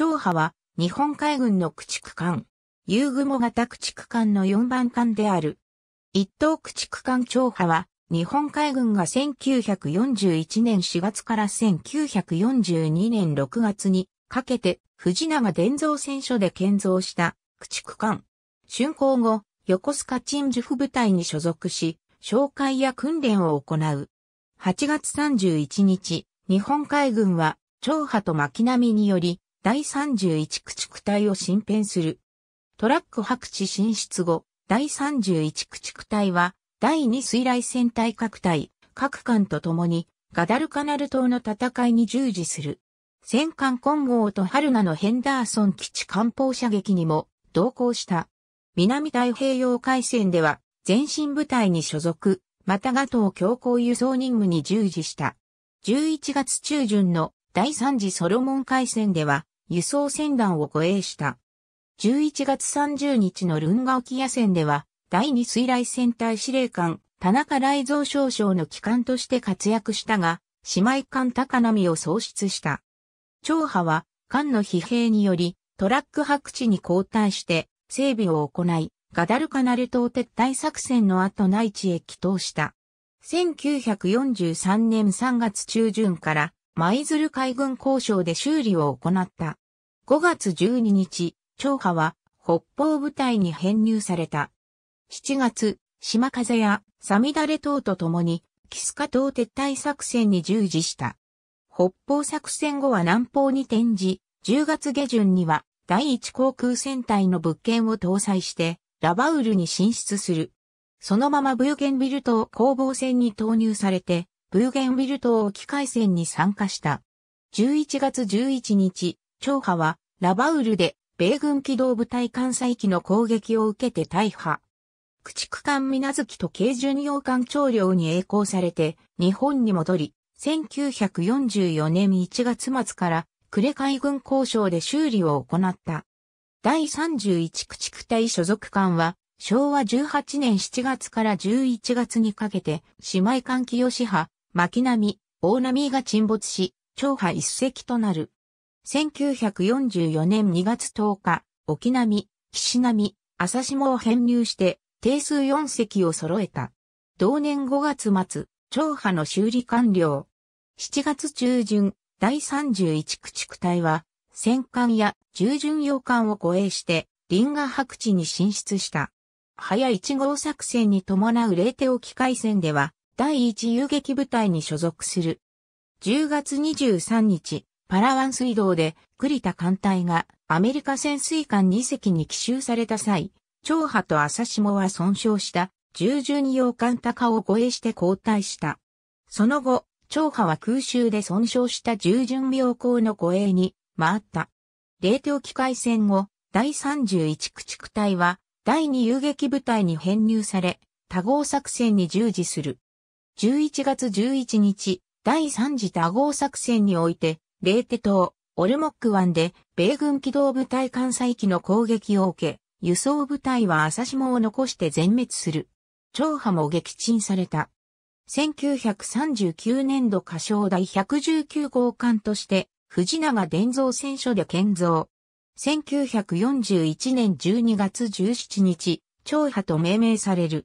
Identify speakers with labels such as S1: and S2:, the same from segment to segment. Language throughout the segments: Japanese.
S1: 長波は日本海軍の駆逐艦、遊雲型駆逐艦の4番艦である。一等駆逐艦長波は日本海軍が1941年4月から1942年6月にかけて藤永伝蔵戦所で建造した駆逐艦。竣工後、横須賀鎮守府部隊に所属し、紹介や訓練を行う。8月31日、日本海軍は、長波と巻波により、第31駆逐隊を新編する。トラック白地進出後、第31駆逐隊は、第2水雷戦隊各隊、各艦と共に、ガダルカナル島の戦いに従事する。戦艦混合と春名のヘンダーソン基地艦砲射撃にも同行した。南太平洋海戦では前進部隊に所属、またガトー強行輸送任務に従事した。11月中旬の第3次ソロモン海戦では輸送船団を護衛した。11月30日のルンガ沖野戦では第2水雷戦隊司令官田中雷蔵少将の機関として活躍したが、姉妹艦高波を喪失した。長波は艦の疲弊によりトラック白地に交代して整備を行い、ガダルカナル島撤退作戦の後内地へ帰投した。1943年3月中旬から舞鶴海軍交渉で修理を行った。5月12日、長波は北方部隊に編入された。7月、島風やサミダレ等と共に、キスカ島撤退作戦に従事した。北方作戦後は南方に転じ、10月下旬には第一航空戦隊の物件を搭載して、ラバウルに進出する。そのままブーゲンビル島攻防戦に投入されて、ブーゲンビル島沖海戦に参加した。11月11日、長波はラバウルで米軍機動部隊艦載機の攻撃を受けて大破。駆逐艦水無月と軽巡洋艦長領に栄光されて日本に戻り、1944年1月末から呉海軍交渉で修理を行った。第31駆逐隊所属艦は昭和18年7月から11月にかけて姉妹艦清派、巻波、大波が沈没し、長波一隻となる。1944年2月10日、沖波、岸波、朝下を編入して、定数4隻を揃えた。同年5月末、長波の修理完了。7月中旬、第31駆逐隊は、戦艦や従順洋艦を護衛して、林河白地に進出した。早1号作戦に伴う冷手沖海戦では、第一遊撃部隊に所属する。10月23日、パラワン水道で栗田艦隊がアメリカ潜水艦2隻に奇襲された際、長波と朝下は損傷した従順洋艦高を護衛して交代した。その後、長波は空襲で損傷した従順洋艦の護衛に回った。冷凍機械戦後、第31駆逐隊は第2遊撃部隊に編入され、多合作戦に従事する。11月11日、第3次多号作戦において、レーテ島、オルモック湾で、米軍機動部隊艦載機の攻撃を受け、輸送部隊は朝下を残して全滅する。長波も撃沈された。1939年度歌唱第119号艦として、藤永伝蔵戦所で建造。1941年12月17日、長波と命名される。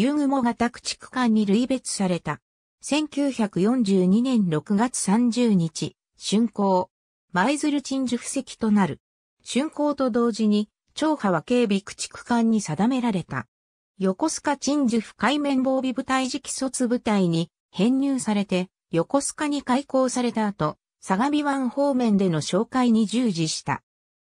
S1: ユ雲グモ型駆逐艦に類別された。1942年6月30日、竣工。舞鶴鎮守布石となる。竣工と同時に、長波は警備駆逐艦に定められた。横須賀鎮守府海面防備部隊次期卒部隊に編入されて、横須賀に開港された後、相模湾方面での紹介に従事した。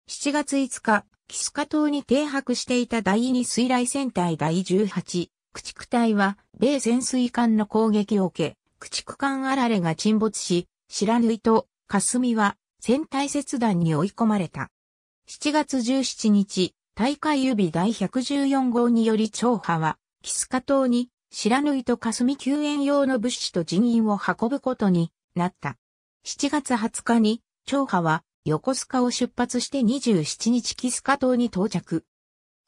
S1: 7月5日、キスカ島に停泊していた第2水雷戦隊第18駆逐隊は、米潜水艦の攻撃を受け、駆逐艦あられが沈没し、白縫と霞は船体切断に追い込まれた。7月17日、大海指第114号により長波は、キスカ島に白縫と霞救援用の物資と人員を運ぶことになった。7月20日に長波は横須賀を出発して27日キスカ島に到着。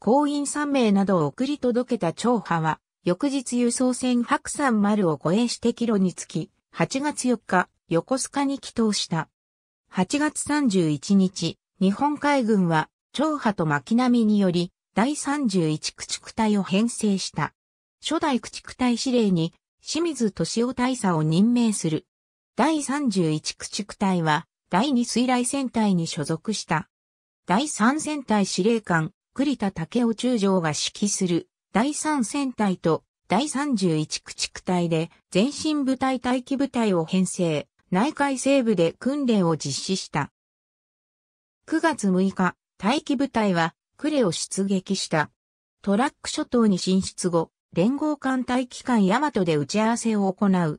S1: 行員3名などを送り届けた長波は、翌日輸送船白山丸を護衛して帰路につき、8月4日、横須賀に帰島した。8月31日、日本海軍は、長波と巻波により、第31駆逐隊を編成した。初代駆逐隊司令に、清水敏夫大佐を任命する。第31駆逐隊は、第2水雷戦隊に所属した。第3戦隊司令官、栗田武雄中将が指揮する第三戦隊と第31駆逐隊で前進部隊待機部隊を編成、内海西部で訓練を実施した。9月6日、待機部隊はクレを出撃した。トラック諸島に進出後、連合艦隊機関ヤマトで打ち合わせを行う。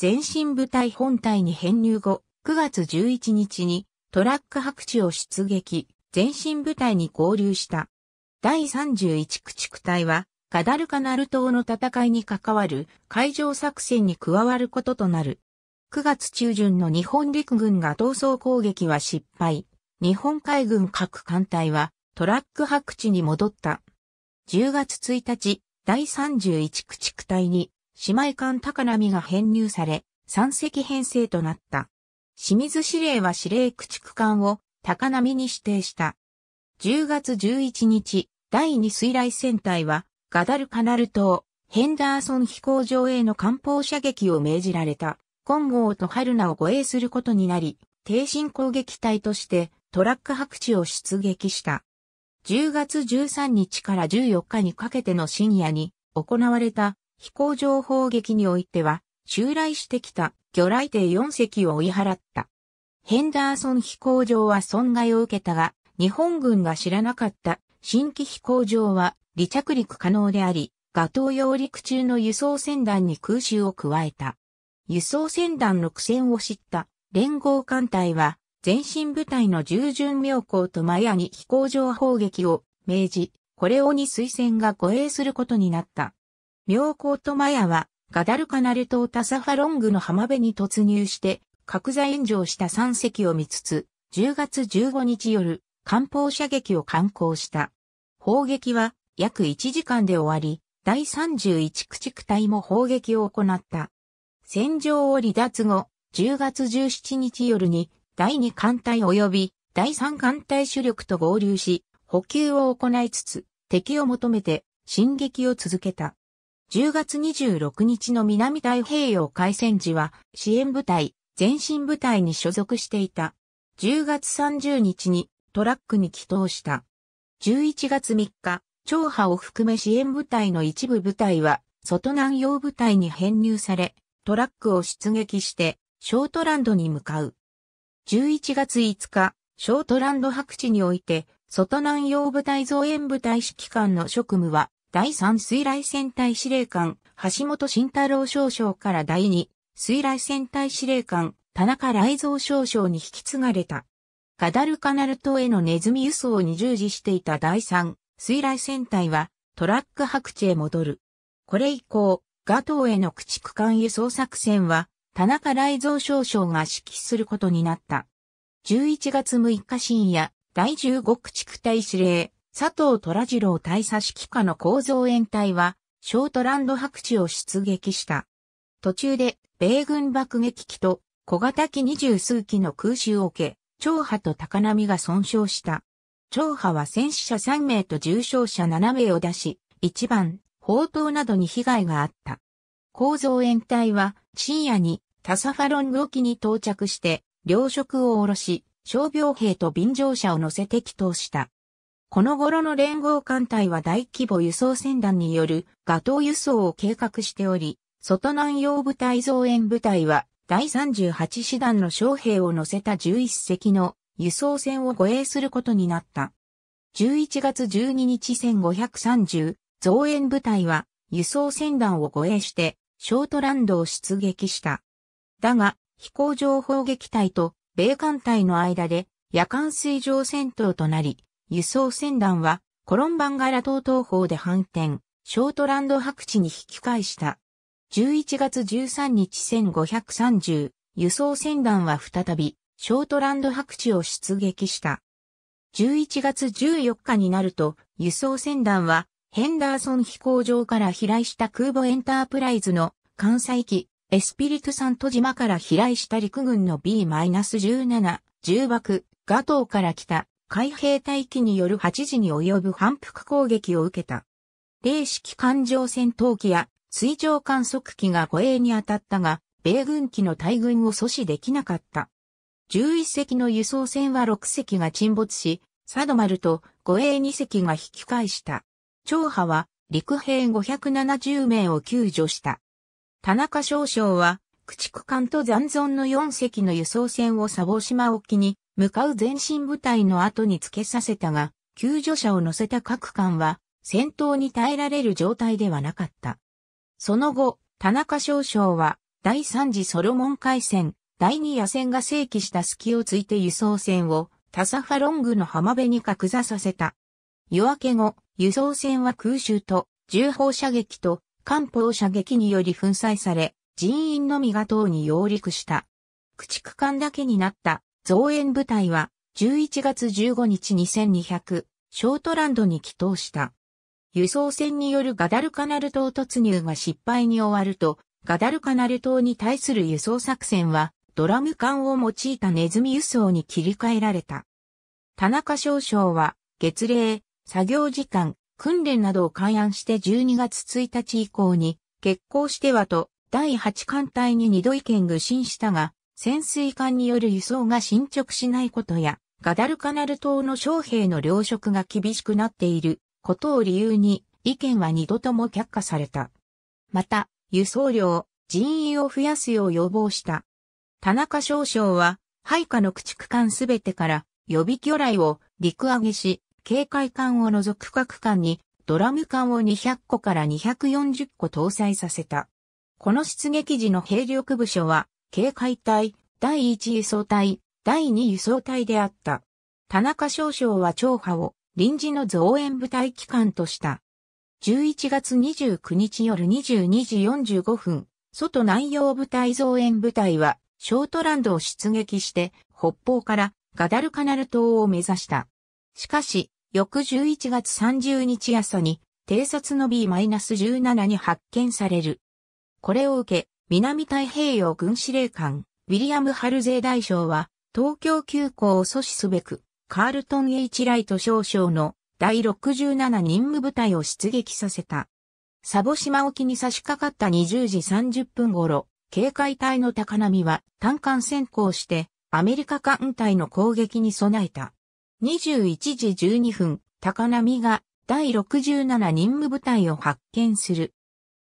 S1: 前進部隊本隊に編入後、9月11日にトラック白地を出撃、前進部隊に合流した。第31駆逐隊は、ガダルカナル島の戦いに関わる海上作戦に加わることとなる。9月中旬の日本陸軍が闘争攻撃は失敗。日本海軍各艦隊はトラック白地に戻った。10月1日、第31駆逐隊に姉妹艦高波が編入され、3隻編成となった。清水司令は司令駆逐艦を高波に指定した。10月11日、第2水雷戦隊は、ガダルカナル島、ヘンダーソン飛行場への艦砲射撃を命じられた、金剛と春ナを護衛することになり、低進攻撃隊としてトラック白地を出撃した。10月13日から14日にかけての深夜に行われた飛行場砲撃においては、襲来してきた魚雷艇4隻を追い払った。ヘンダーソン飛行場は損害を受けたが、日本軍が知らなかった新規飛行場は離着陸可能であり、ガトー揚陸中の輸送船団に空襲を加えた。輸送船団の苦戦を知った連合艦隊は前進部隊の従順妙高とマヤに飛行場砲撃を命じ、これをに推薦が護衛することになった。妙高とマヤはガダルカナル島タサファロングの浜辺に突入して、角材炎上した3隻を見つつ、10月15日夜、艦砲射撃を観光した。砲撃は約1時間で終わり、第31駆逐隊も砲撃を行った。戦場を離脱後、10月17日夜に第2艦隊及び第3艦隊主力と合流し、補給を行いつつ、敵を求めて進撃を続けた。10月26日の南太平洋海戦時は支援部隊、前進部隊に所属していた。10月30日にトラックに帰投した。11月3日、長波を含め支援部隊の一部部隊は、外南洋部隊に編入され、トラックを出撃して、ショートランドに向かう。11月5日、ショートランド白地において、外南洋部隊増援部隊指揮官の職務は、第3水雷戦隊司令官、橋本慎太郎少将から第2水雷戦隊司令官、田中雷蔵少将に引き継がれた。ガダルカナル島へのネズミ輸送に従事していた第3水雷戦隊はトラック白地へ戻る。これ以降、ガトーへの駆逐艦輸送作戦は田中雷蔵少将が指揮することになった。11月6日深夜、第15駆逐隊司令、佐藤虎次郎大佐指揮下の構造演隊は、ショートランド白地を出撃した。途中で、米軍爆撃機と小型機二十数機の空襲を受け、長波と高波が損傷した。長波は戦死者3名と重傷者7名を出し、1番、砲塔などに被害があった。構造延隊は深夜にタサファロン沖に到着して、糧食を下ろし、傷病兵と便乗者を乗せて帰投した。この頃の連合艦隊は大規模輸送船団によるガトー輸送を計画しており、外南洋部隊増援部隊は第38師団の将兵を乗せた11隻の輸送船を護衛することになった。11月12日1530増援部隊は輸送船団を護衛してショートランドを出撃した。だが飛行場砲撃隊と米艦隊の間で夜間水上戦闘となり、輸送船団はコロンバンガラ島東方で反転、ショートランド白地に引き返した。11月13日1530、輸送船団は再び、ショートランド白地を出撃した。11月14日になると、輸送船団は、ヘンダーソン飛行場から飛来した空母エンタープライズの関西機、エスピリトサント島から飛来した陸軍の B-17、重爆、ガトーから来た海兵隊機による8時に及ぶ反復攻撃を受けた。霊式艦上戦闘機や水上観測機が護衛に当たったが、米軍機の大軍を阻止できなかった。11隻の輸送船は6隻が沈没し、佐マ丸と護衛2隻が引き返した。長波は陸兵570名を救助した。田中少将は、駆逐艦と残存の4隻の輸送船を砂防島沖に向かう前進部隊の後につけさせたが、救助者を乗せた各艦は戦闘に耐えられる状態ではなかった。その後、田中少将は、第三次ソロモン海戦、第二野戦が正規した隙をついて輸送船を、タサファロングの浜辺に格座させた。夜明け後、輸送船は空襲と、重砲射撃と、艦砲射撃により粉砕され、人員のみが党に揚陸した。駆逐艦だけになった増援部隊は11月15日2200ショートランドに帰島した。輸送船によるガダルカナル島突入が失敗に終わると、ガダルカナル島に対する輸送作戦は、ドラム缶を用いたネズミ輸送に切り替えられた。田中少将は、月齢、作業時間、訓練などを開案して12月1日以降に、決行してはと、第8艦隊に2度意見具信したが、潜水艦による輸送が進捗しないことや、ガダルカナル島の将兵の糧食が厳しくなっていることを理由に意見は二度とも却下された。また、輸送量、人員を増やすよう要望した。田中少将は、配下の駆逐艦すべてから予備魚雷を陸揚げし、警戒艦を除く各艦にドラム艦を200個から240個搭載させた。この出撃時の兵力部署は、警戒隊、第1輸送隊、第2輸送隊であった。田中少将は長波を臨時の増援部隊機関とした。11月29日夜22時45分、外南洋部隊増援部隊は、ショートランドを出撃して、北方からガダルカナル島を目指した。しかし、翌11月30日朝に、偵察の B-17 に発見される。これを受け、南太平洋軍司令官、ウィリアム・ハルゼー大将は、東京急行を阻止すべく、カールトン・エイチ・ライト少将の第67任務部隊を出撃させた。サボ島沖に差し掛かった20時30分頃、警戒隊の高波は単艦先行してアメリカ艦隊の攻撃に備えた。21時12分、高波が第67任務部隊を発見する。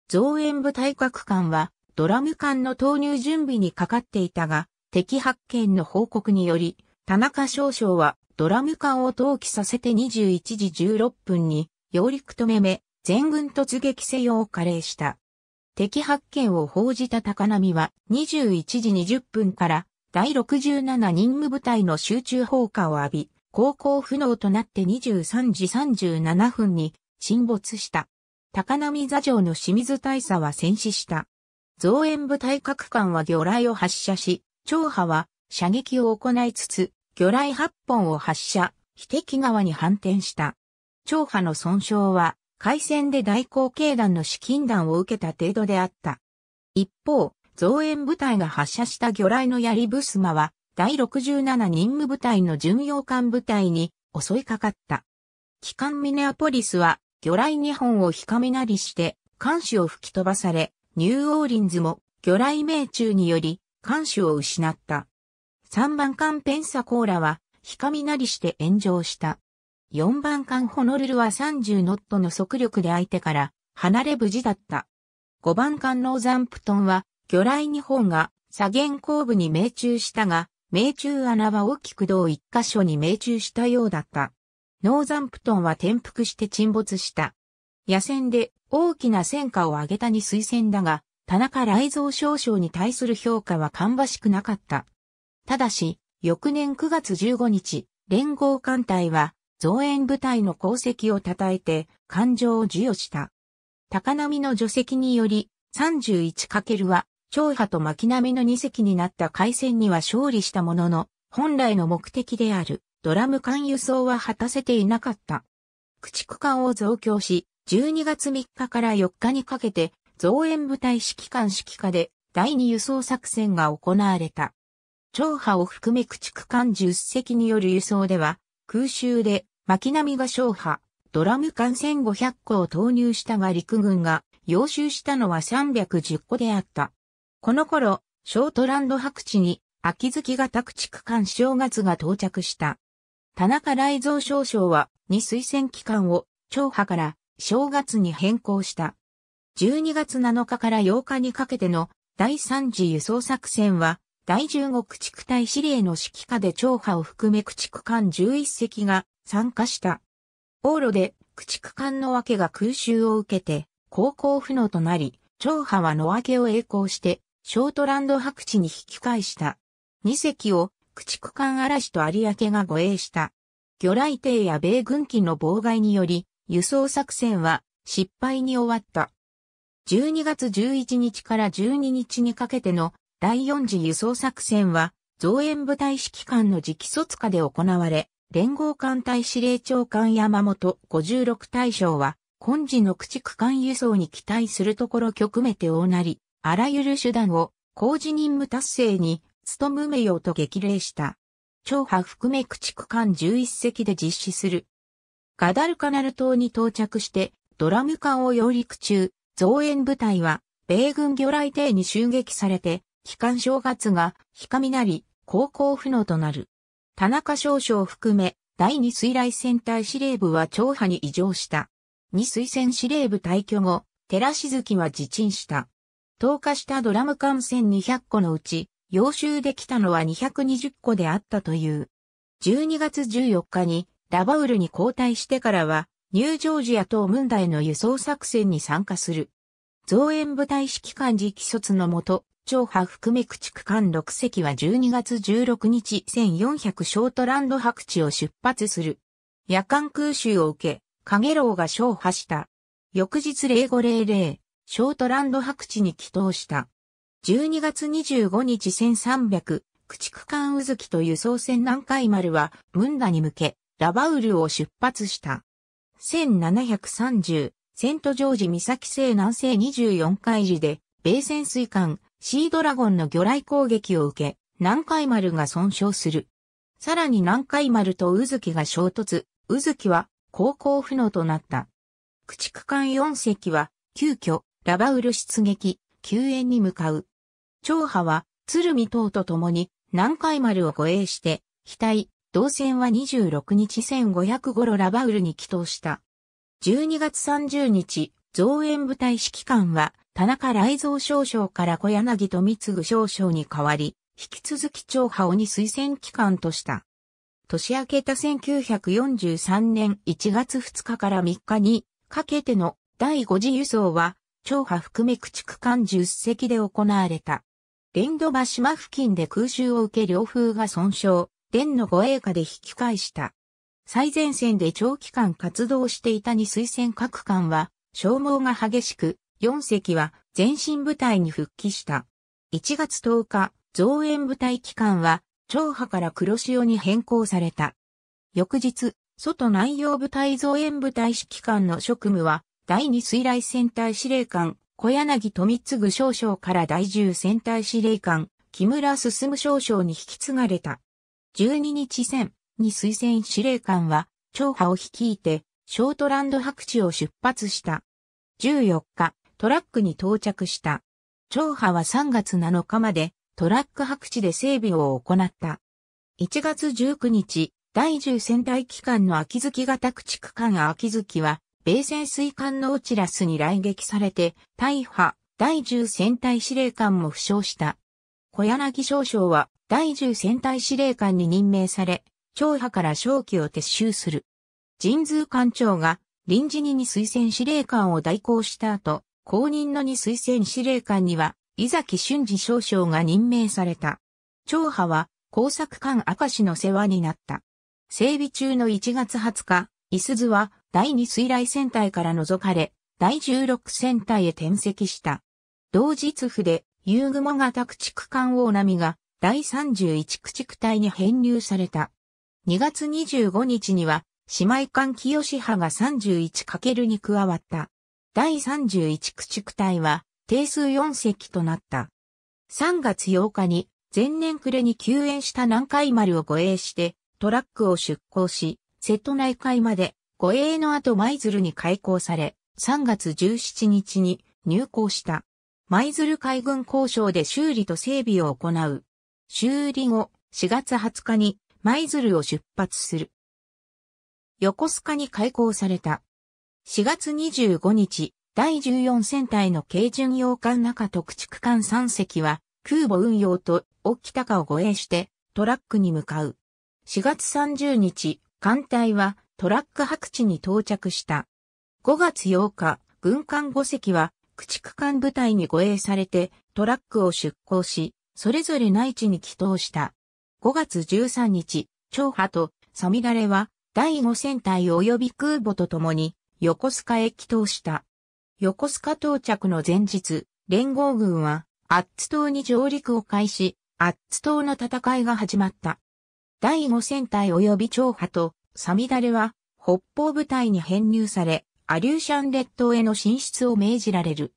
S1: 増援部隊各艦はドラム艦の投入準備にかかっていたが、敵発見の報告により、田中少将はドラム艦を投棄させて21時16分に、揚陸とめめ、全軍突撃せよを加齢した。敵発見を報じた高波は21時20分から第67任務部隊の集中砲火を浴び、航行不能となって23時37分に沈没した。高波座城の清水大佐は戦死した。増援部隊各艦は魚雷を発射し、長波は射撃を行いつつ、魚雷8本を発射、非敵側に反転した。長波の損傷は、海戦で大口径弾の資金弾を受けた程度であった。一方、増援部隊が発射した魚雷の槍ブスマは、第67任務部隊の巡洋艦部隊に襲いかかった。機関ミネアポリスは、魚雷2本をひかみなりして、艦首を吹き飛ばされ、ニューオーリンズも魚雷命中により、艦首を失った。3番艦ペンサコーラは、なりして炎上した。4番艦ホノルルは30ノットの速力で相手から離れ無事だった。5番艦ノーザンプトンは、魚雷2本が左舷後部に命中したが、命中穴は大きく同一箇所に命中したようだった。ノーザンプトンは転覆して沈没した。野戦で大きな戦果を上げたに推薦だが、田中雷蔵少将に対する評価は芳しくなかった。ただし、翌年9月15日、連合艦隊は、増援部隊の功績を称えて、艦上を授与した。高波の除籍により、31× は、長波と巻波の2隻になった海戦には勝利したものの、本来の目的である、ドラム艦輸送は果たせていなかった。駆逐艦を増強し、12月3日から4日にかけて、増援部隊指揮官指揮下で、第二輸送作戦が行われた。長波を含め駆逐艦10隻による輸送では、空襲で巻波が小波、ドラム艦1500個を投入したが陸軍が要衆したのは310個であった。この頃、ショートランド白地に秋月型駆逐艦正月が到着した。田中雷蔵少将は、に推薦機関を、長波から正月に変更した。12月7日から8日にかけての第3次輸送作戦は、第十五駆逐隊司令の指揮下で長波を含め駆逐艦11隻が参加した。往路で駆逐艦の分けが空襲を受けて、航行不能となり、長波はの分けを栄光して、ショートランド白地に引き返した。2隻を駆逐艦嵐と有明が護衛した。魚雷艇や米軍機の妨害により、輸送作戦は失敗に終わった。12月11日から12日にかけての第四次輸送作戦は、増援部隊指揮官の直卒下で行われ、連合艦隊司令長官山本56大将は、今時の駆逐艦輸送に期待するところ極めて大なり、あらゆる手段を工事任務達成に努めようと激励した。長波含め駆逐艦11隻で実施する。ガダルカナル島に到着して、ドラム艦を揚陸中、増援部隊は、米軍魚雷艇に襲撃されて、機関正月が、日上なり、高校不能となる。田中少将含め、第二水雷戦隊司令部は長波に異常した。二水戦司令部退去後、寺静月は自陳した。投下したドラム艦船200個のうち、要集できたのは220個であったという。12月14日にラバウルに交代してからは、ニュージョージア等ムンダへの輸送作戦に参加する。増援部隊指揮官直卒のもと、長派含め駆逐艦6隻は12月16日1400ショートランド白地を出発する。夜間空襲を受け、カゲロウが勝破した。翌日0500、ショートランド白地に帰投した。12月25日1300、駆逐艦うずきと輸送船南海丸は、ムンダに向け、ラバウルを出発した。1730、セントジョージ岬西南西24海時で、米潜水艦、シードラゴンの魚雷攻撃を受け、南海丸が損傷する。さらに南海丸と宇月が衝突、宇月は航行不能となった。駆逐艦4隻は、急遽、ラバウル出撃、救援に向かう。長波は、鶴見等と共に、南海丸を護衛して、機体、同船は26日1500頃ラバウルに帰投した。12月30日、増援部隊指揮官は、田中雷蔵少将から小柳と三次少将に代わり、引き続き長派をに推薦機関とした。年明けた1943年1月2日から3日にかけての第5次輸送は、長波含め駆逐艦10隻で行われた。連土場島付近で空襲を受け両風が損傷、連の護衛下で引き返した。最前線で長期間活動していたに推薦各艦は、消耗が激しく、4隻は前進部隊に復帰した。1月10日、増援部隊機関は、長波から黒潮に変更された。翌日、外内洋部隊増援部隊指揮官の職務は、第2水雷戦隊司令官、小柳富次少将から第10戦隊司令官、木村進少将に引き継がれた。12日戦に推薦司令官は、長波を率いて、ショートランド白地を出発した。14日、トラックに到着した。長波は3月7日までトラック白地で整備を行った。1月19日、第10仙台機関の秋月型駆逐艦秋月は、米潜水艦のオチラスに来撃されて、大破、第10戦隊司令官も負傷した。小柳少将は、第10戦隊司令官に任命され、長波から正規を撤収する。神通艦長が臨時にに推薦司令官を代行した後、公認の二推薦司令官には、伊崎俊二少将が任命された。長派は、工作官赤氏の世話になった。整備中の1月20日、伊鈴は第二水雷戦隊から除かれ、第16戦隊へ転籍した。同日府で、夕雲型駆逐艦大波が第31駆逐隊に編入された。2月25日には、姉妹艦清派が 31× に加わった。第31駆逐隊は定数4隻となった。3月8日に前年暮れに救援した南海丸を護衛してトラックを出港し、瀬戸内海まで護衛の後舞鶴に開港され、3月17日に入港した。舞鶴海軍交渉で修理と整備を行う。修理後、4月20日に舞鶴を出発する。横須賀に開港された。4月25日、第14戦隊の軽巡洋艦中特畜艦3隻は、空母運用と沖高を護衛して、トラックに向かう。4月30日、艦隊はトラック白地に到着した。5月8日、軍艦5隻は、駆逐艦部隊に護衛されて、トラックを出港し、それぞれ内地に帰投した。5月13日、長波とサミダレは、第5戦隊及び空母と共に、横須賀へ帰投した。横須賀到着の前日、連合軍は、アッツ島に上陸を開始、アッツ島の戦いが始まった。第5戦隊及び長波と、サミダレは、北方部隊に編入され、アリューシャン列島への進出を命じられる。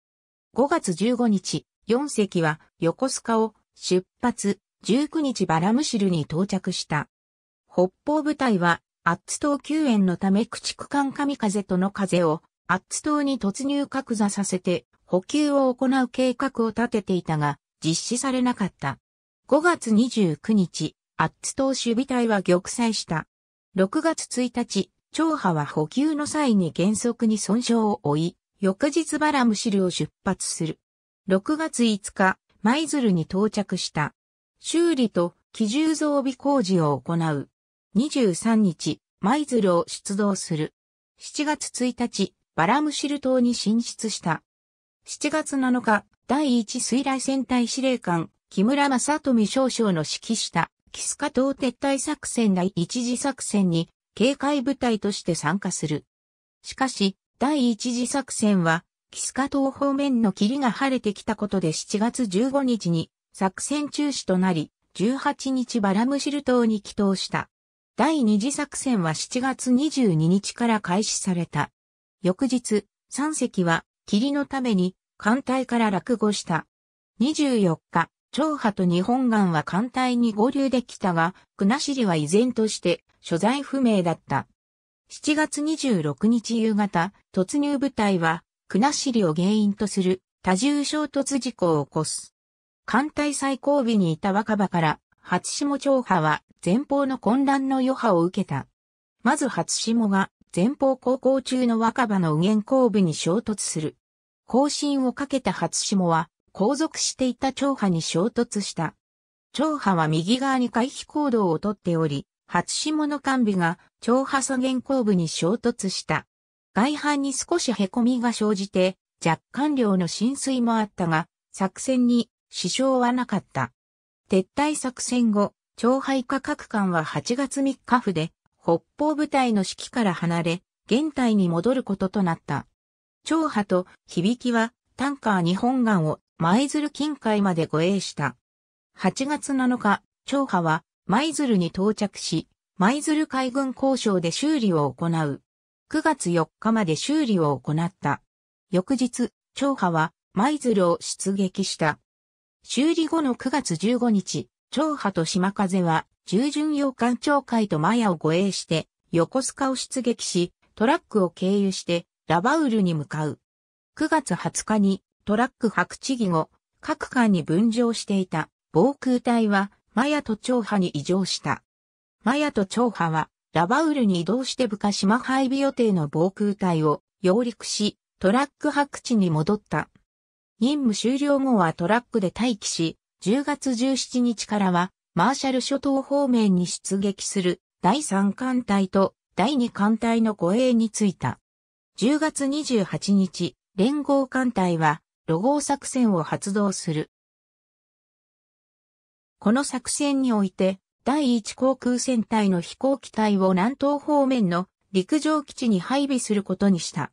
S1: 5月15日、4隻は横須賀を出発、19日バラムシルに到着した。北方部隊はアッツ島救援のため駆逐艦神風との風をアッツ島に突入格座させて補給を行う計画を立てていたが実施されなかった。5月29日、アッツ島守備隊は玉砕した。6月1日、長波は補給の際に原則に損傷を負い、翌日バラムシルを出発する。6月5日、舞鶴に到着した。修理と機銃増備工事を行う。23日、舞鶴を出動する。7月1日、バラムシル島に進出した。7月7日、第1水雷戦隊司令官、木村正富少将の指揮した、キスカ島撤退作戦第一次作戦に、警戒部隊として参加する。しかし、第一次作戦は、キスカ島方面の霧が晴れてきたことで7月15日に、作戦中止となり、18日バラムシル島に帰島した。第二次作戦は7月22日から開始された。翌日、三隻は霧のために艦隊から落語した。24日、長波と日本岸は艦隊に合流できたが、国後は依然として所在不明だった。7月26日夕方、突入部隊は国後を原因とする多重衝突事故を起こす。艦隊最後尾にいた若葉から初下長波は前方の混乱の余波を受けた。まず初下が前方航行中の若葉の右舷後部に衝突する。後進をかけた初下は後続していた長波に衝突した。長波は右側に回避行動をとっており、初下の完備が長波左舷後部に衝突した。外反に少し凹みが生じて、若干量の浸水もあったが、作戦に支障はなかった。撤退作戦後、長廃下各官は8月3日府で、北方部隊の指揮から離れ、現代に戻ることとなった。長波と響きは、タンカー日本岸を舞鶴近海まで護衛した。8月7日、長波は舞鶴に到着し、舞鶴海軍交渉で修理を行う。9月4日まで修理を行った。翌日、長波は舞鶴を出撃した。修理後の9月15日、長波と島風は、従順洋艦長海とマヤを護衛して、横須賀を出撃し、トラックを経由して、ラバウルに向かう。9月20日に、トラック白地義後、各艦に分譲していた防空隊は、マヤと長波に移乗した。マヤと長波は、ラバウルに移動して部下島配備予定の防空隊を、揚陸し、トラック白地に戻った。任務終了後はトラックで待機し、10月17日からは、マーシャル諸島方面に出撃する第3艦隊と第2艦隊の護衛に着いた。10月28日、連合艦隊は、ロゴ作戦を発動する。この作戦において、第1航空戦隊の飛行機隊を南東方面の陸上基地に配備することにした。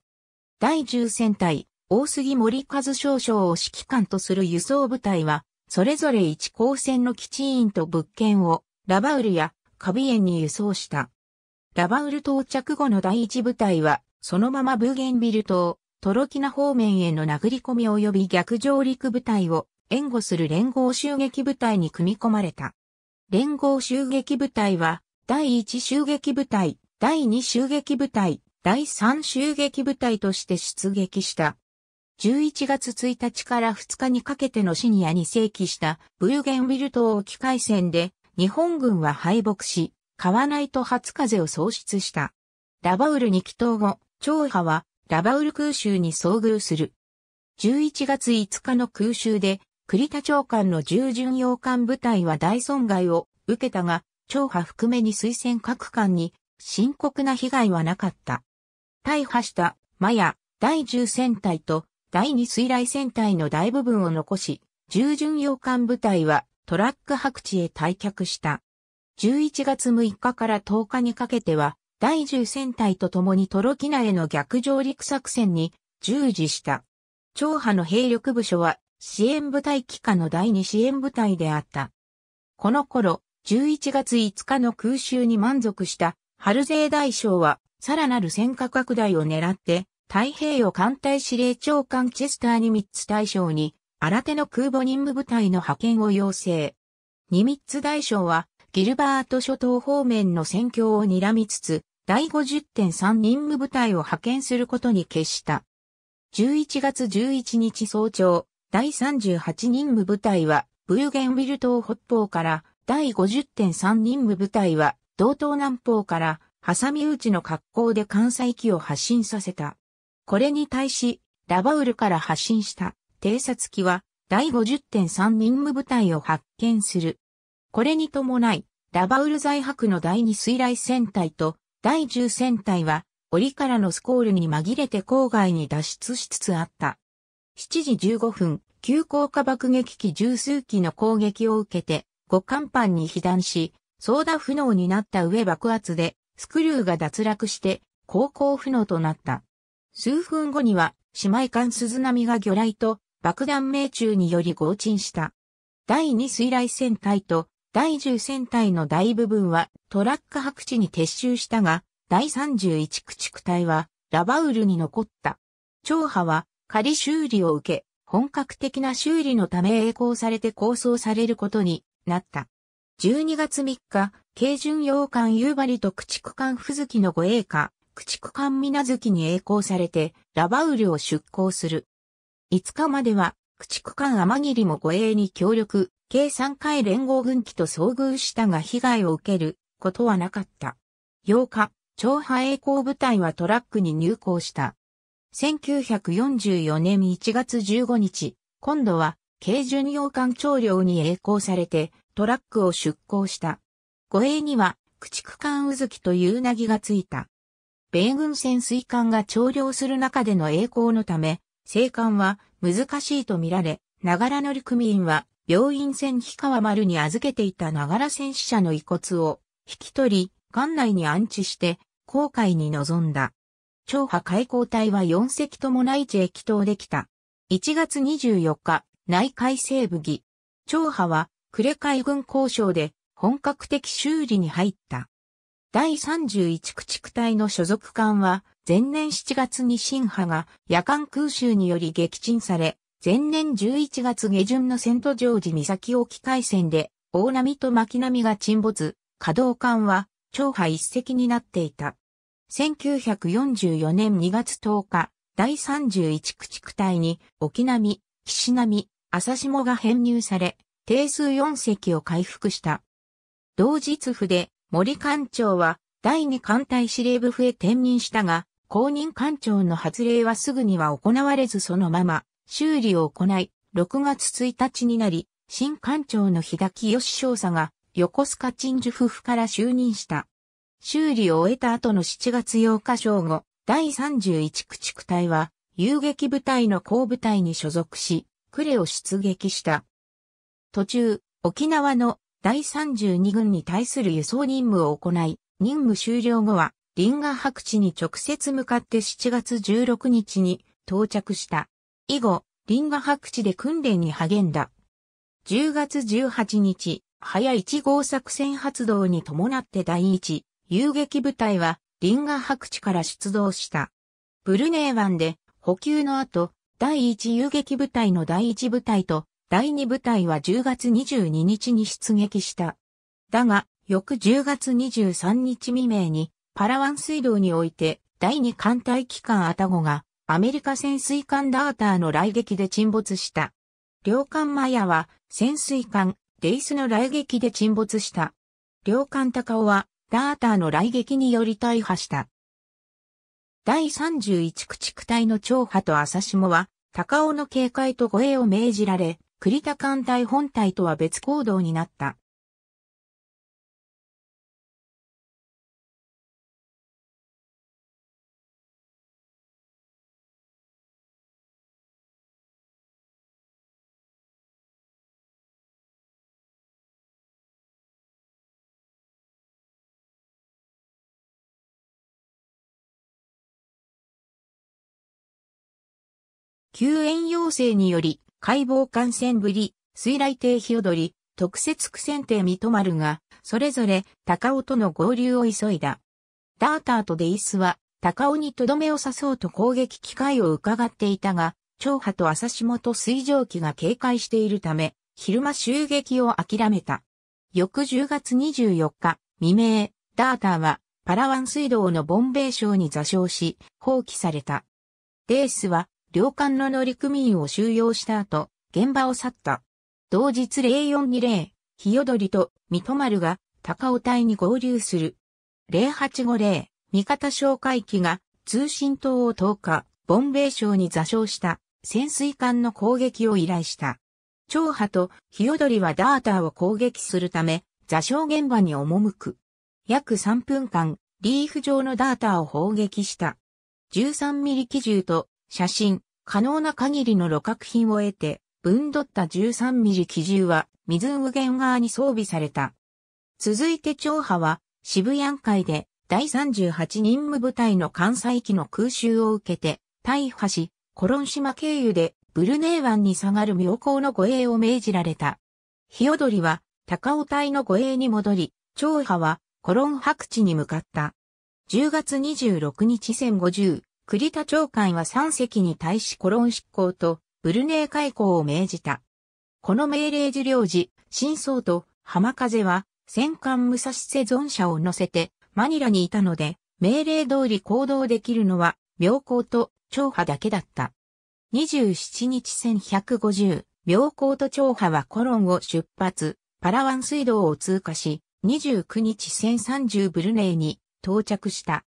S1: 第10戦隊、大杉森和少将を指揮官とする輸送部隊は、それぞれ一高船の基地員と物件を、ラバウルやカビエンに輸送した。ラバウル到着後の第一部隊は、そのままブーゲンビル島、トロキナ方面への殴り込み及び逆上陸部隊を援護する連合襲撃部隊に組み込まれた。連合襲撃部隊は、第一襲撃部隊、第二襲撃部隊、第三襲撃部隊として出撃した。11月1日から2日にかけてのシニアに正規したブーゲンウィル島沖海戦で日本軍は敗北し、川内と初風を喪失した。ラバウルに帰島後、長波はラバウル空襲に遭遇する。11月5日の空襲で栗田長官の従巡洋艦部隊は大損害を受けたが、長波含めに推薦各艦に深刻な被害はなかった。大破したマヤ第10戦隊と第二水雷戦隊の大部分を残し、従巡洋艦部隊はトラック白地へ退却した。11月6日から10日にかけては、第10戦隊と共にトロキナへの逆上陸作戦に従事した。長派の兵力部署は支援部隊機下の第2支援部隊であった。この頃、11月5日の空襲に満足した、春勢大将は、さらなる戦火拡大を狙って、太平洋艦隊司令長官チェスター・ニミッツ大将に、新手の空母任務部隊の派遣を要請。ニミッツ大将は、ギルバート諸島方面の戦況を睨みつつ、第50.3任務部隊を派遣することに決した。11月11日早朝、第38任務部隊は、ブーゲンウィル島北方から、第50.3任務部隊は、道東南方から、ハサミ撃ちの格好で艦載機を発進させた。これに対し、ラバウルから発信した偵察機は第50.3任務部隊を発見する。これに伴い、ラバウル在白の第2水雷戦隊と第10戦隊は檻からのスコールに紛れて郊外に脱出しつつあった。7時15分、急降下爆撃機十数機の攻撃を受けて、五甲板に被弾し、操打不能になった上爆発で、スクリューが脱落して、航行不能となった。数分後には、姉妹艦鈴波が魚雷と爆弾命中により合沈した。第2水雷船隊と第10船隊の大部分はトラック白地に撤収したが、第31駆逐隊はラバウルに残った。長波は仮修理を受け、本格的な修理のため栄光されて構想されることになった。12月3日、軽巡洋艦夕張と駆逐艦ずきの護衛艦。駆逐艦水月に栄光されて、ラバウルを出港する。5日までは、駆逐艦天霧も護衛に協力、計3回連合軍機と遭遇したが被害を受けることはなかった。8日、長波栄光部隊はトラックに入港した。1944年1月15日、今度は、軽巡洋艦長領に栄光されて、トラックを出港した。護衛には、駆逐艦うずきというなぎがついた。米軍潜水艦が調量する中での栄光のため、生還は難しいとみられ、ながら乗組員は病院船氷川丸に預けていたながら戦死者の遺骨を引き取り、艦内に安置して航海に臨んだ。超波開港隊は4隻とも内地へ帰投できた。1月24日、内海西部儀。超波は、呉海軍交渉で本格的修理に入った。第31駆逐隊の所属艦は、前年7月に新派が夜間空襲により撃沈され、前年11月下旬のセントジョージ岬沖海戦で、大波と巻波が沈没、稼働艦は、長波一隻になっていた。1944年2月10日、第31駆逐隊に、沖波、岸波、朝下が編入され、定数4隻を回復した。同日筆で、森艦長は第二艦隊司令部府へ転任したが、公認艦長の発令はすぐには行われずそのまま修理を行い、6月1日になり、新艦長の日田義少佐が横須賀鎮守府婦から就任した。修理を終えた後の7月8日正午、第31駆逐隊は遊撃部隊の後部隊に所属し、呉を出撃した。途中、沖縄の第32軍に対する輸送任務を行い、任務終了後は、リンガ白地に直接向かって7月16日に到着した。以後、リンガ白地で訓練に励んだ。10月18日、早1号作戦発動に伴って第1遊撃部隊はリンガ白地から出動した。ブルネー湾で補給の後、第1遊撃部隊の第1部隊と第2部隊は10月22日に出撃した。だが、翌10月23日未明に、パラワン水道において、第2艦隊機関アタゴが、アメリカ潜水艦ダーターの来撃で沈没した。両艦マヤは、潜水艦、レイスの来撃で沈没した。両艦高尾は、ダーターの来撃により大破した。第31駆逐隊の長波と朝下は、高尾の警戒と護衛を命じられ、栗田艦隊本体とは別行動になった。救援要請により解剖艦船ぶり、水雷艇ひよどり、特設苦戦艇水戸丸が、それぞれ高尾との合流を急いだ。ダーターとデイスは、高尾にとどめを刺そうと攻撃機会を伺っていたが、長波と朝下と水蒸気が警戒しているため、昼間襲撃を諦めた。翌10月24日、未明、ダーターはパラワン水道のボンベイ省に座礁し、放棄された。デイスは両艦の乗組員を収容した後、現場を去った。同日0420、日踊りと三戸丸が高尾隊に合流する。0850、味方哨戒機が通信塔を投下、ボンベイ省に座礁した潜水艦の攻撃を依頼した。長波と日踊りはダーターを攻撃するため、座礁現場に赴く。約3分間、リーフ状のダーターを砲撃した。13ミリ機銃と写真、可能な限りの露角品を得て、分取った13ミリ機銃は、水無限側に装備された。続いて長波は、渋谷会で、第38任務部隊の関西機の空襲を受けて、大破し、コロン島経由で、ブルネー湾に下がる妙高の護衛を命じられた。ヒヨドリは、高尾隊の護衛に戻り、長波は、コロン白地に向かった。10月26日1050、栗田長官は三隻に対しコロン執行とブルネー開港を命じた。この命令受領時、新僧と浜風は戦艦武蔵ゾン者を乗せてマニラにいたので、命令通り行動できるのは妙高と長波だけだった。27日1150、妙高と長波はコロンを出発、パラワン水道を通過し、29日1030ブルネイに到着した。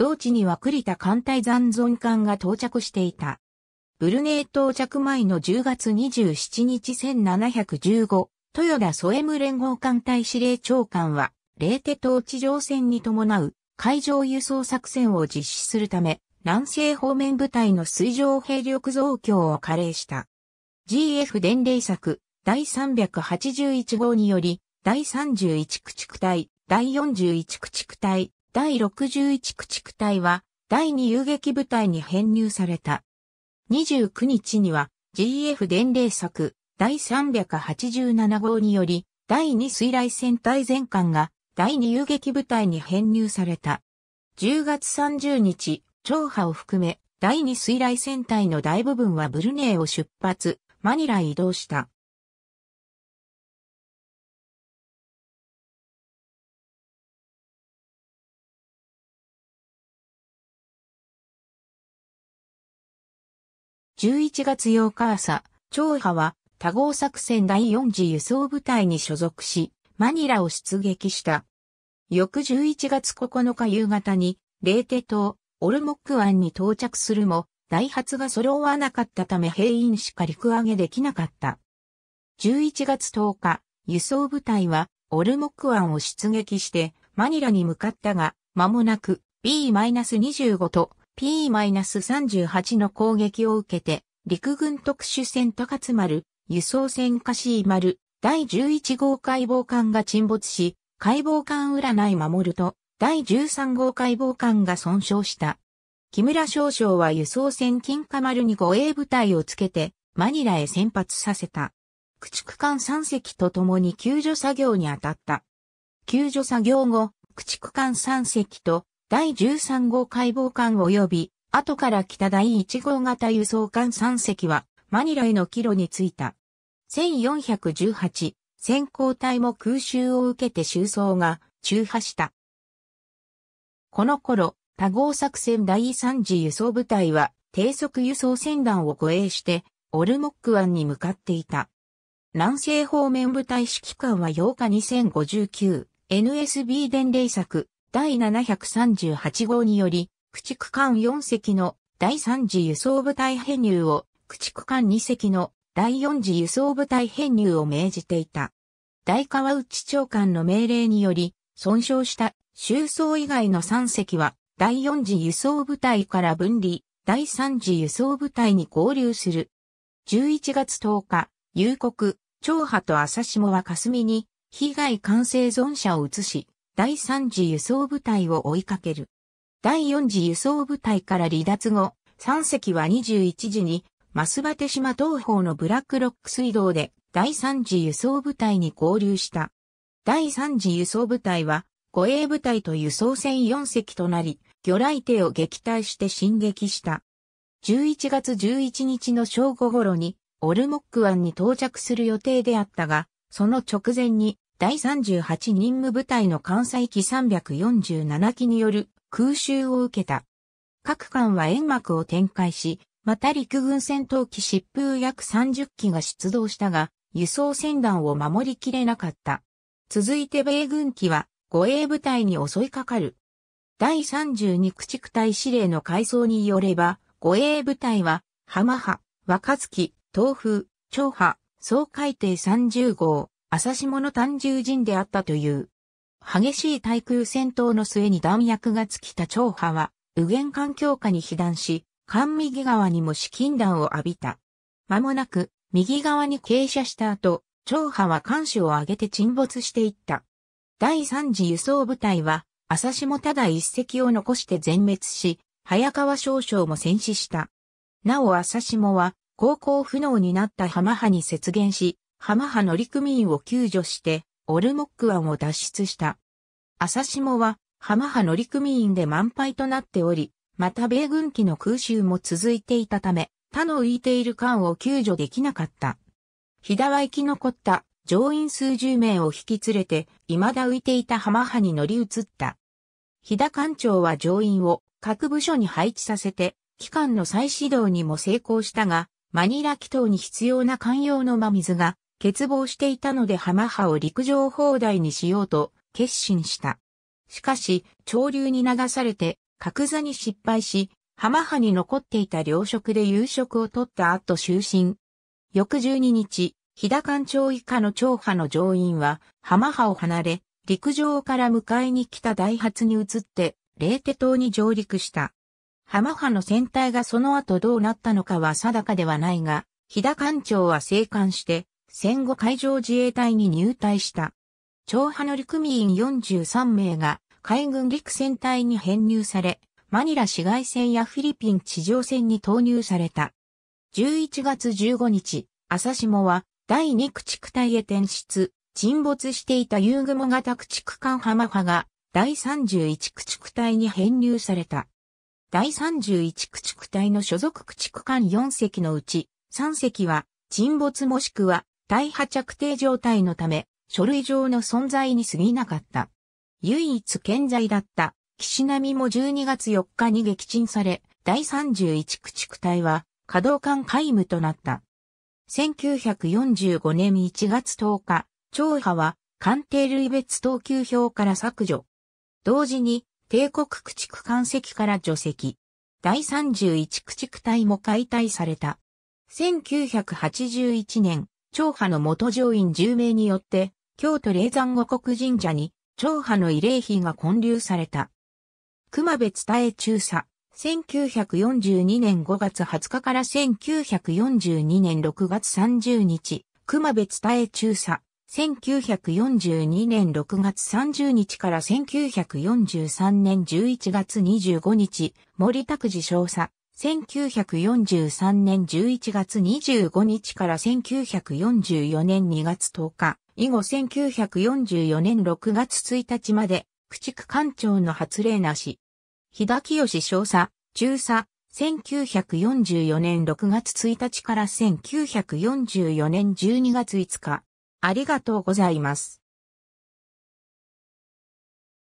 S1: 同地には栗田艦隊残存艦が到着していた。ブルネー到着前の10月27日1715、豊田ソエム連合艦隊司令長官は、レーテ島地上戦に伴う海上輸送作戦を実施するため、南西方面部隊の水上兵力増強を加齢した。GF 伝令作第381号により、第31駆逐隊、第41駆逐隊、第61駆逐隊は第2遊撃部隊に編入された。29日には GF 伝令作第387号により第2水雷戦隊全艦が第2遊撃部隊に編入された。10月30日、長波を含め第2水雷戦隊の大部分はブルネーを出発、マニラへ移動した。11月8日朝、長波は多号作戦第4次輸送部隊に所属し、マニラを出撃した。翌11月9日夕方に、レーテ島、オルモック湾に到着するも、大発が揃わなかったため兵員しか陸揚げできなかった。11月10日、輸送部隊は、オルモック湾を出撃して、マニラに向かったが、間もなく B-25 と P-38 の攻撃を受けて、陸軍特殊戦高津丸、輸送船カシー丸、第11号解剖艦が沈没し、解剖艦占い守ると、第13号解剖艦が損傷した。木村少将は輸送船金華丸に護衛部隊をつけて、マニラへ先発させた。駆逐艦3隻と共に救助作業に当たった。救助作業後、駆逐艦3隻と第13号解剖艦及び、後から来た第1号型輸送艦3隻は、マニラへの帰路に着いた。1418、先行隊も空襲を受けて収葬が中破した。この頃、多号作戦第3次輸送部隊は低速輸送船団を護衛して、オルモック湾に向かっていた。南西方面部隊指揮官は8日 2059NSB 伝令作第738号により、駆逐艦4隻の第3次輸送部隊編入を、駆逐艦2隻の第4次輸送部隊編入を命じていた。大川内長官の命令により、損傷した収葬以外の3隻は、第4次輸送部隊から分離、第3次輸送部隊に合流する。11月10日、夕刻、長波と朝下は霞に、被害完成存者を移し、第3次輸送部隊を追いかける。第4次輸送部隊から離脱後、3隻は21時に、マスバテ島東方のブラックロック水道で第3次輸送部隊に合流した。第3次輸送部隊は、護衛部隊と輸送船4隻となり、魚雷艇を撃退して進撃した。11月11日の正午頃に、オルモック湾に到着する予定であったが、その直前に第38任務部隊の関西機347機による空襲を受けた。各艦は円幕を展開し、また陸軍戦闘機疾風約30機が出動したが、輸送船団を守りきれなかった。続いて米軍機は護衛部隊に襲いかかる。第32駆逐隊司令の改装によれば、護衛部隊は、浜派、若月、東風、長派、総海底30号、朝下の単獣人であったという。激しい対空戦闘の末に弾薬が尽きた長波は、右舷環境下に被弾し、関右側にも資金弾を浴びた。間もなく、右側に傾斜した後、長波は艦首を上げて沈没していった。第三次輸送部隊は、朝下ただ一隻を残して全滅し、早川少将も戦死した。なお朝下は、航行不能になった浜派に接原し、浜派乗組員を救助して、オルモック湾を脱出した。朝下は、浜派乗組員で満杯となっており、また米軍機の空襲も続いていたため、他の浮いている艦を救助できなかった。飛騨は生き残った乗員数十名を引き連れて、未だ浮いていた浜派に乗り移った。飛騨艦長は乗員を各部署に配置させて、機関の再始動にも成功したが、マニラ機祷に必要な寛容の真水が欠乏していたので浜派を陸上砲台にしようと決心した。しかし、潮流に流されて、角座に失敗し、浜派に残っていた領職で夕食を取った後就寝。翌12日、日田館長以下の長派の乗員は、浜派を離れ、陸上から迎えに来た大発に移って、霊手島に上陸した。浜派の船体がその後どうなったのかは定かではないが、日田館長は生還して、戦後海上自衛隊に入隊した。長派乗組員43名が海軍陸戦隊に編入され、マニラ市街戦やフィリピン地上戦に投入された。11月15日、朝下は第2駆逐隊へ転出、沈没していた遊雲型駆逐艦浜派が第31駆逐隊に編入された。第31駆逐隊の所属駆逐艦4隻のうち3隻は沈没もしくは大破着底状態のため、書類上の存在に過ぎなかった。唯一健在だった、岸波も12月4日に撃沈され、第31駆逐隊は、稼働艦皆無となった。1945年1月10日、長波は、艦艇類別等級表から削除。同時に、帝国駆逐艦籍から除籍。第31駆逐隊も解体された。1981年、長派の元上院10名によって、京都霊山五国神社に、長派の慰霊碑が建立された。熊部伝え中佐、1942年5月20日から1942年6月30日、熊部伝え中佐、1942年6月30日から1943年11月25日、森拓司少佐、1943年11月25日から1944年2月10日、以後1944年6月1日まで、駆逐艦長の発令なし。日田清少佐、中佐、1944年6月1日から1944年12月5日。ありがとうございます。